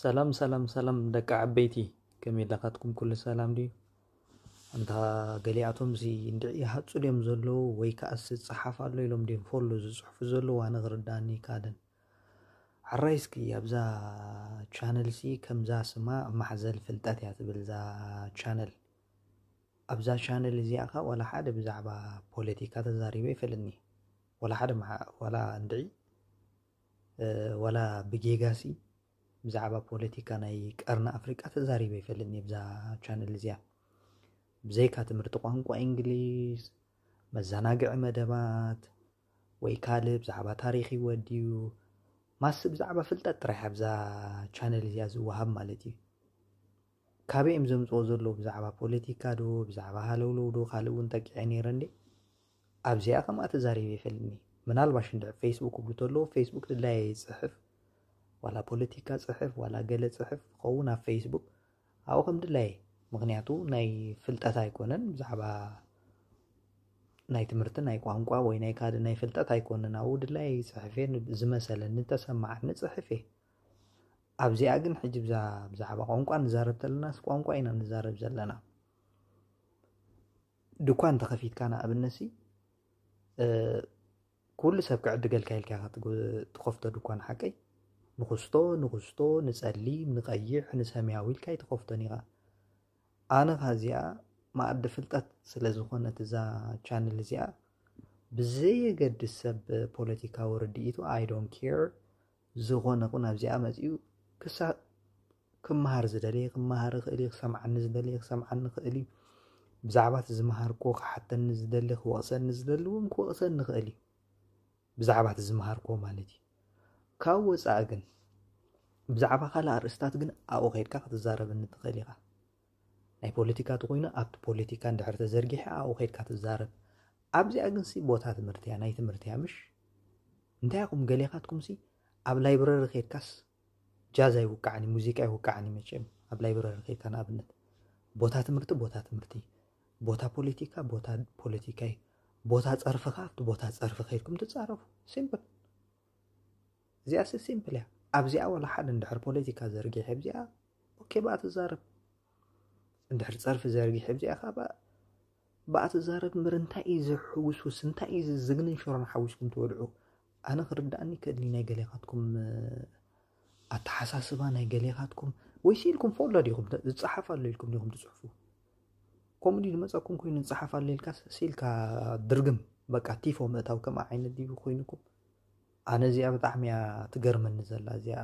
سلام سلام سلام دك عبيتي كم يلقاتكم كل سلام دي انتا قليعتم زي اندعي هاتسو ديم زلو ويكا اسد صحافة اللو يلوم ديم فولو زي صحف زلو وانا غرداني كادن عرايس كي يابزا چانل سي كم زا سما محزل فلتاتي هاتبل زا چانل ابزا چانل زي اقا ولا حد بزا عبا بوليتيكا تزاري بي فلني ولا حد مع ولا اندعي ولا بجيغاسي ብዛዕባ ፖለቲካ ናይ ቀርና ኣፍሪቃ ተዛሪበ ይፈልጥኒ ብዛ ቻነል እዚኣ ብዘይካ ትምህርቲ ቋንቋ እንግሊዝ መዘናግዒ መደባት ወይ ካልእ ብዛዕባ ታሪክ ይወድዩ ማስ ብዛዕባ ፍልጠት ጥራሕ ኣብዛ ቻነል እዚኣ ዝወሃብ ማለት እዩ ካበኦም እዮም ዘምፅዎ ዘለዉ ብዛዕባ ፖለቲካ ዶ ብዛዕባ ሃለውለው ዶ ካልእ እውን ጠቂዐ ነይረ እንዴ ኣብዚኣ ከምኣ ተዛሪበ ይፈልጥኒ ምናልባሽ ንድዕ ፌስቡክ እብሉ ተለዎ ፌስቡክ ድላየ ፅሕፍ ዋላ ፖለቲካ ፅሑፍ ዋላ ገለ ፅሑፍ ክኸውን ኣብ ፌስቡክ ኣብኡ ከም ድላየ ምክንያቱ ናይ ፍልጠት ኣይኮነን ብዛዕባ ናይ ትምህርቲ ናይ ቋንቋ ወይ ናይ ካደ ናይ ፍልጠት ኣይኮነን ኣብኡ ድላይ ፅሕፌ ዝመሰለኒ ተሰማዓኒ ፅሕፍ እየ ኣብዚኣ ግን ሕጂ ብዛዕባ ቋንቋ ንዛረብ ተለናስ ቋንቋ ኢና ንዛረብ ዘለና ድኳን ተኸፊትካ ንኣብነሲ ኩሉ ሰብ ክዕድገልካ ኢልካ ትኸፍቶ ድኳን ሓቀይ ንክስቶ ንክስቶ ንፀሊም ንቀይሕ ንሰማያዊ ኢልካ ይተኸፍቶን ኢኻ ኣነ ኻ እዚኣ ማኣዲ ፍልጠት ስለ ዝኾነት እዛ ቻነል እዚኣ ብዘየገድስ ሰብ ፖለቲካዊ ርድኢቱ ኣይ ዶን ኬር ዝኾነ ኹን ኣብዚኣ መፅኡ ክሳ ክመሃር ዝደለየ ክመሃር ክእል እዩ ክሰምዓኒ ዝደለየ ክሰምዓኒ ክእል እዩ ብዛዕባ እቲ ዝመሃርኮ ክሓተኒ ዝደሊ ክወቕሰኒ ዝደሊ እውን ክወቕሰኒ ክእል እዩ ብዛዕባ እቲ ዝመሃርኮ ማለት እዩ ካብ ወፃኢ ግን ብዛዕባ ካልእ ኣርእስታት ግን ኣብኡ ከድካ ክትዛረብኒ ትኽእል ኢኻ ናይ ፖለቲካ ተኮይኑ ኣብቲ ፖለቲካ እንድሕር ተዘርጊሐ ኣብኡ ከድካ ትዛረብ ኣብዚኣ ግን ሲ ቦታ ትምህርቲ እያ ናይ ትምህርቲ እያ ምሽ እንታይ ኹም ገሌኻትኩም ሲ ኣብ ላይብረሪ ከድካስ ጃዝ ይውቃዕኒ ሙዚቃ ይውቃዕኒ መጨም ኣብ ላይብረሪ ከድካ ንኣብነት ቦታ ትምህርቲ ቦታ ትምህርቲ ቦታ ፖለቲካ ቦታ ፖለቲካ እዩ ቦታ ፀርፊ ካ ኣብቲ ቦታ ፀርፊ ከድኩም ትፃረፉ ሲምፕል እዚኣስ ሲምፕል እያ ኣብዚኣ ወላ ሓደ እንድሕር ፖለቲካ ዘርጊሐ ብዚኣ ኦኬ ብኣ ትዛረብ እንድሕር ፀርፊ ዘርጊሐ ብዚኣ ከዓ ብኣ ትዛረብ እምበር እንታይ እዩ ዝሕውስውስ እንታይ እዩ ዝግንን ሽሮን ሓዊስኩም ትበልዑ ኣነ ክርዳእኒ ከድኒ ናይ ገሌኻትኩም ኣተሓሳስባ ናይ ገሌኻትኩም ወይስ ኢልኩም ፎሎ ዲኹም ዝፀሓፍ ኣሎ ኢልኩም ዲኹም ትፅሕፉ ከምኡ ድዩ ዝመፀኩም ኮይኑ ንፀሓፍ ኣሎ ኢልካ ሲኢልካ ድርግም በቃ ቲፎ ምእታው ከምኣ ዓይነት ድዩ ኮይኑኩም ኣነ እዚኣ ብጣዕሚ እያ ትገርመኒ ዘላ እዚኣ